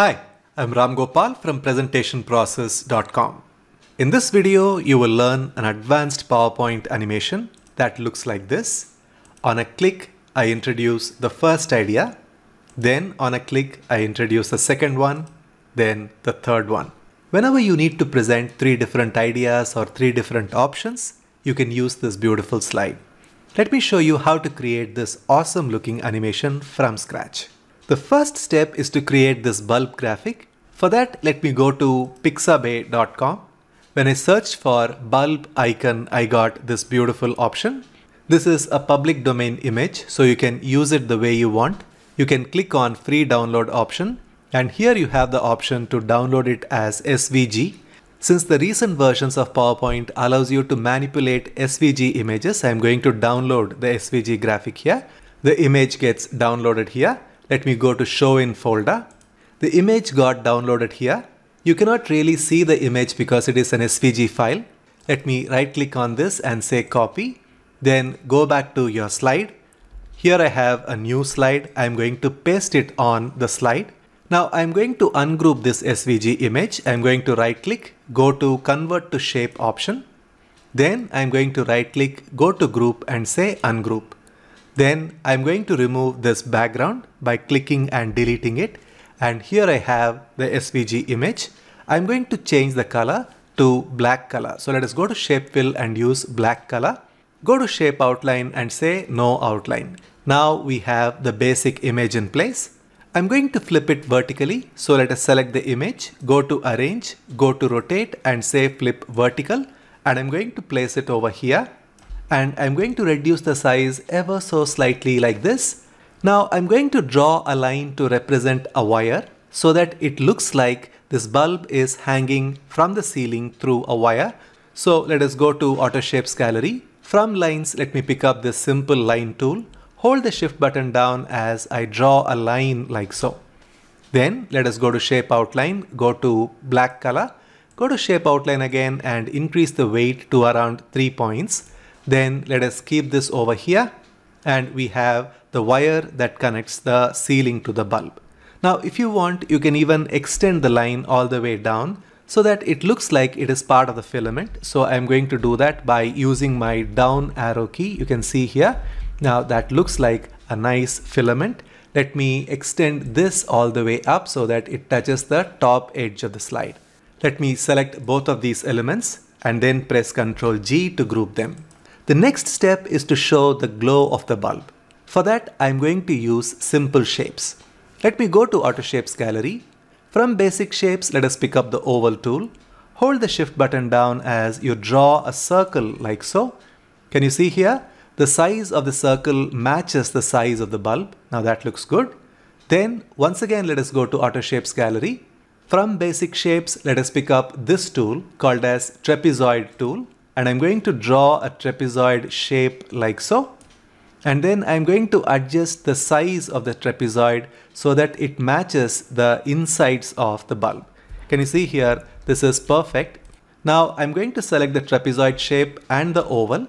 Hi, I'm Ram Gopal from presentationprocess.com. In this video, you will learn an advanced PowerPoint animation that looks like this. On a click, I introduce the first idea. Then on a click, I introduce the second one, then the third one. Whenever you need to present three different ideas or three different options, you can use this beautiful slide. Let me show you how to create this awesome looking animation from scratch. The first step is to create this bulb graphic. For that, let me go to pixabay.com. When I searched for bulb icon, I got this beautiful option. This is a public domain image, so you can use it the way you want. You can click on free download option and here you have the option to download it as SVG. Since the recent versions of PowerPoint allows you to manipulate SVG images, I'm going to download the SVG graphic here. The image gets downloaded here let me go to show in folder. The image got downloaded here. You cannot really see the image because it is an SVG file. Let me right click on this and say copy. Then go back to your slide. Here I have a new slide. I'm going to paste it on the slide. Now I'm going to ungroup this SVG image. I'm going to right click, go to convert to shape option. Then I'm going to right click, go to group and say ungroup. Then I'm going to remove this background by clicking and deleting it. And here I have the SVG image. I'm going to change the color to black color. So let us go to shape fill and use black color. Go to shape outline and say no outline. Now we have the basic image in place. I'm going to flip it vertically. So let us select the image, go to arrange, go to rotate and say flip vertical. And I'm going to place it over here and I'm going to reduce the size ever so slightly like this. Now I'm going to draw a line to represent a wire so that it looks like this bulb is hanging from the ceiling through a wire. So let us go to AutoShapes gallery. From lines, let me pick up this simple line tool. Hold the shift button down as I draw a line like so. Then let us go to shape outline, go to black color, go to shape outline again and increase the weight to around three points. Then let us keep this over here and we have the wire that connects the ceiling to the bulb. Now if you want you can even extend the line all the way down so that it looks like it is part of the filament. So I'm going to do that by using my down arrow key you can see here. Now that looks like a nice filament. Let me extend this all the way up so that it touches the top edge of the slide. Let me select both of these elements and then press Ctrl G to group them. The next step is to show the glow of the bulb. For that, I'm going to use simple shapes. Let me go to Auto Shapes gallery. From basic shapes, let us pick up the oval tool. Hold the shift button down as you draw a circle like so. Can you see here? The size of the circle matches the size of the bulb. Now that looks good. Then once again, let us go to Auto Shapes gallery. From basic shapes, let us pick up this tool called as trapezoid tool and I'm going to draw a trapezoid shape like so. And then I'm going to adjust the size of the trapezoid so that it matches the insides of the bulb. Can you see here? This is perfect. Now I'm going to select the trapezoid shape and the oval.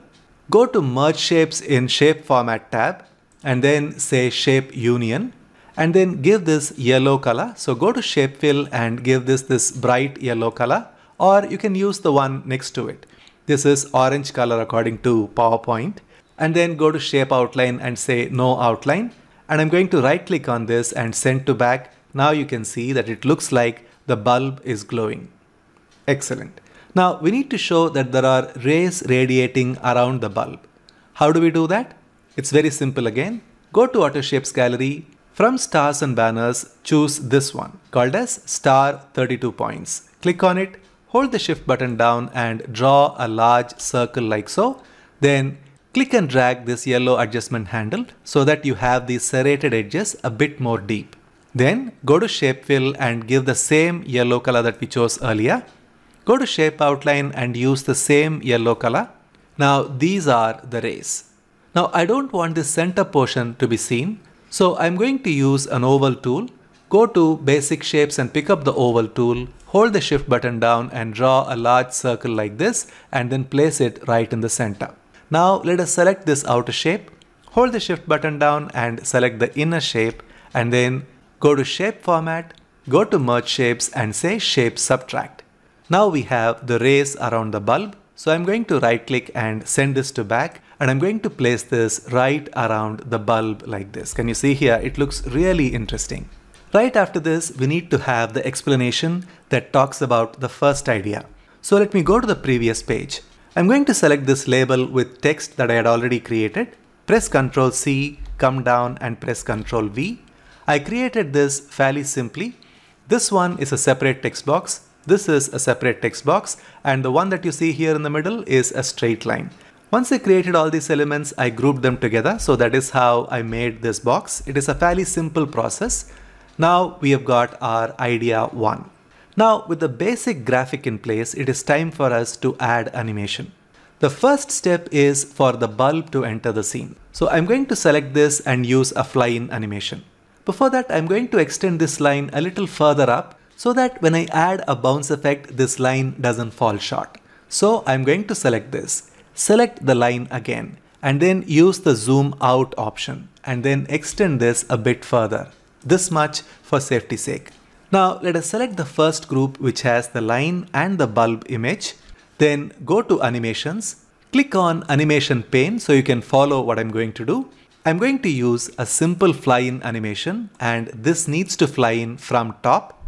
Go to merge shapes in shape format tab and then say shape union and then give this yellow color. So go to shape fill and give this this bright yellow color or you can use the one next to it this is orange color according to PowerPoint and then go to shape outline and say no outline and I'm going to right click on this and send to back. Now you can see that it looks like the bulb is glowing. Excellent. Now we need to show that there are rays radiating around the bulb. How do we do that? It's very simple again. Go to Auto Shapes Gallery. From Stars and Banners, choose this one called as Star 32 Points. Click on it hold the shift button down and draw a large circle like so. Then click and drag this yellow adjustment handle so that you have the serrated edges a bit more deep. Then go to shape fill and give the same yellow color that we chose earlier. Go to shape outline and use the same yellow color. Now these are the rays. Now I don't want this center portion to be seen. So I'm going to use an oval tool. Go to basic shapes and pick up the oval tool hold the shift button down and draw a large circle like this and then place it right in the center. Now let us select this outer shape, hold the shift button down and select the inner shape and then go to shape format, go to merge shapes and say shape subtract. Now we have the rays around the bulb. So I'm going to right click and send this to back and I'm going to place this right around the bulb like this. Can you see here? It looks really interesting. Right after this, we need to have the explanation that talks about the first idea. So let me go to the previous page. I'm going to select this label with text that I had already created. Press Ctrl C, come down and press Ctrl V. I created this fairly simply. This one is a separate text box. This is a separate text box. And the one that you see here in the middle is a straight line. Once I created all these elements, I grouped them together. So that is how I made this box. It is a fairly simple process. Now we have got our idea 1. Now with the basic graphic in place, it is time for us to add animation. The first step is for the bulb to enter the scene. So I'm going to select this and use a fly-in animation. Before that, I'm going to extend this line a little further up so that when I add a bounce effect, this line doesn't fall short. So I'm going to select this, select the line again, and then use the zoom out option and then extend this a bit further. This much for safety sake. Now let us select the first group which has the line and the bulb image. Then go to animations. Click on animation pane so you can follow what I'm going to do. I'm going to use a simple fly in animation and this needs to fly in from top.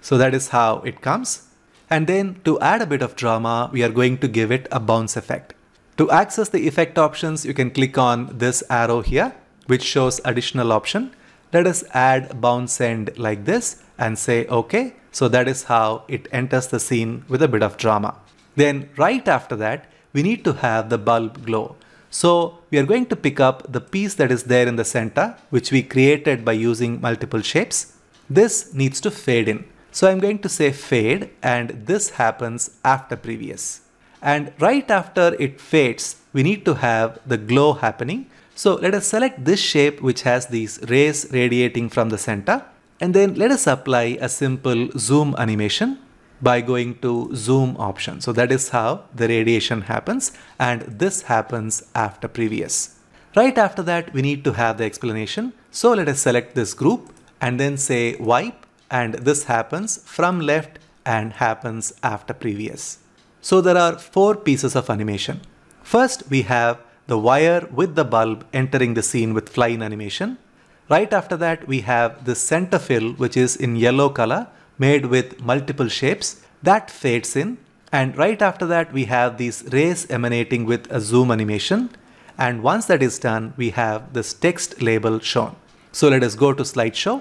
So that is how it comes. And then to add a bit of drama, we are going to give it a bounce effect. To access the effect options, you can click on this arrow here which shows additional option. Let us add bounce end like this and say OK. So that is how it enters the scene with a bit of drama. Then right after that, we need to have the bulb glow. So we are going to pick up the piece that is there in the center, which we created by using multiple shapes. This needs to fade in. So I'm going to say fade and this happens after previous. And right after it fades, we need to have the glow happening. So let us select this shape which has these rays radiating from the center and then let us apply a simple zoom animation by going to zoom option. So that is how the radiation happens and this happens after previous. Right after that we need to have the explanation. So let us select this group and then say wipe and this happens from left and happens after previous. So there are four pieces of animation. First we have the wire with the bulb entering the scene with flying animation. Right after that, we have the center fill, which is in yellow color, made with multiple shapes. That fades in. And right after that, we have these rays emanating with a zoom animation. And once that is done, we have this text label shown. So let us go to slideshow.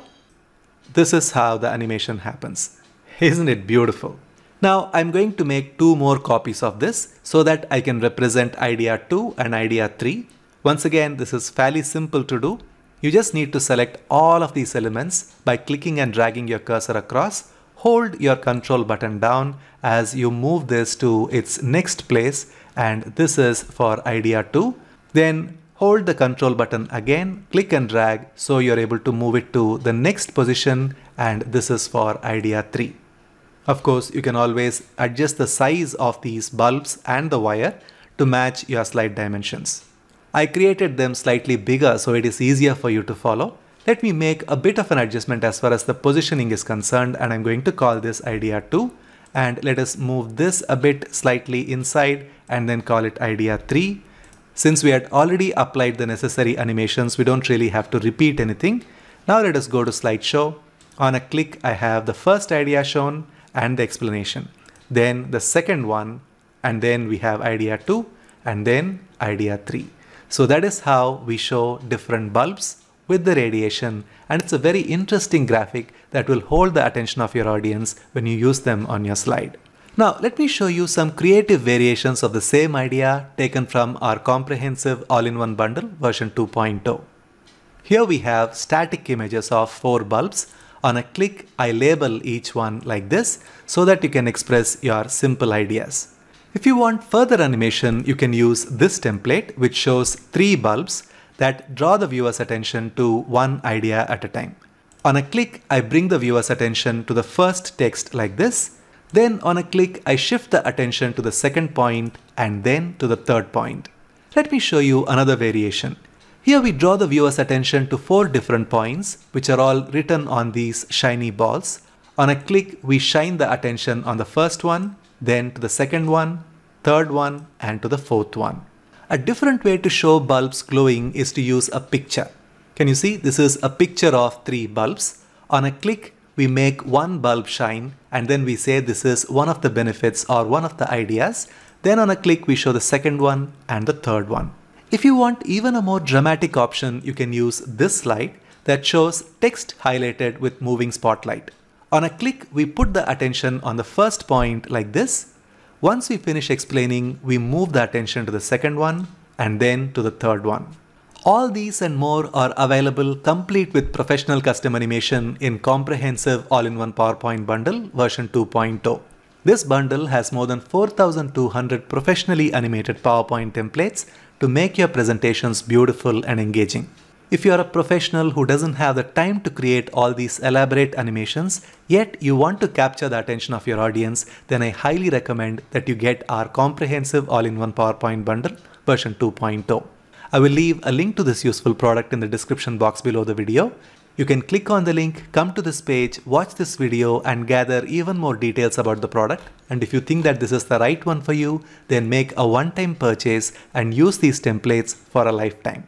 This is how the animation happens. Isn't it beautiful? Now I'm going to make two more copies of this so that I can represent idea 2 and idea 3. Once again, this is fairly simple to do. You just need to select all of these elements by clicking and dragging your cursor across. Hold your control button down as you move this to its next place and this is for idea 2. Then hold the control button again, click and drag so you're able to move it to the next position and this is for idea 3. Of course, you can always adjust the size of these bulbs and the wire to match your slide dimensions. I created them slightly bigger so it is easier for you to follow. Let me make a bit of an adjustment as far as the positioning is concerned and I'm going to call this idea 2 and let us move this a bit slightly inside and then call it idea 3. Since we had already applied the necessary animations, we don't really have to repeat anything. Now let us go to slideshow. On a click, I have the first idea shown and the explanation. Then the second one, and then we have idea two, and then idea three. So that is how we show different bulbs with the radiation. And it's a very interesting graphic that will hold the attention of your audience when you use them on your slide. Now, let me show you some creative variations of the same idea taken from our comprehensive all-in-one bundle version 2.0. Here we have static images of four bulbs on a click, I label each one like this so that you can express your simple ideas. If you want further animation, you can use this template which shows three bulbs that draw the viewer's attention to one idea at a time. On a click, I bring the viewer's attention to the first text like this. Then on a click, I shift the attention to the second point and then to the third point. Let me show you another variation. Here we draw the viewer's attention to four different points, which are all written on these shiny balls. On a click, we shine the attention on the first one, then to the second one, third one, and to the fourth one. A different way to show bulbs glowing is to use a picture. Can you see? This is a picture of three bulbs. On a click, we make one bulb shine and then we say this is one of the benefits or one of the ideas. Then on a click, we show the second one and the third one. If you want even a more dramatic option, you can use this slide that shows text highlighted with moving spotlight. On a click, we put the attention on the first point like this. Once we finish explaining, we move the attention to the second one and then to the third one. All these and more are available complete with professional custom animation in comprehensive all-in-one PowerPoint bundle version 2.0. This bundle has more than 4200 professionally animated PowerPoint templates to make your presentations beautiful and engaging. If you are a professional who doesn't have the time to create all these elaborate animations, yet you want to capture the attention of your audience, then I highly recommend that you get our comprehensive all-in-one PowerPoint bundle version 2.0. I will leave a link to this useful product in the description box below the video. You can click on the link, come to this page, watch this video and gather even more details about the product. And if you think that this is the right one for you, then make a one-time purchase and use these templates for a lifetime.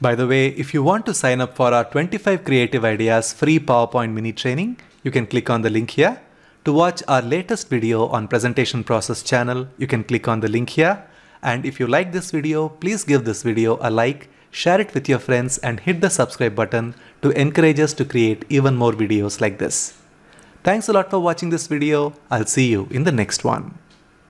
By the way, if you want to sign up for our 25 Creative Ideas free PowerPoint mini training, you can click on the link here. To watch our latest video on presentation process channel, you can click on the link here. And if you like this video, please give this video a like share it with your friends and hit the subscribe button to encourage us to create even more videos like this. Thanks a lot for watching this video. I'll see you in the next one.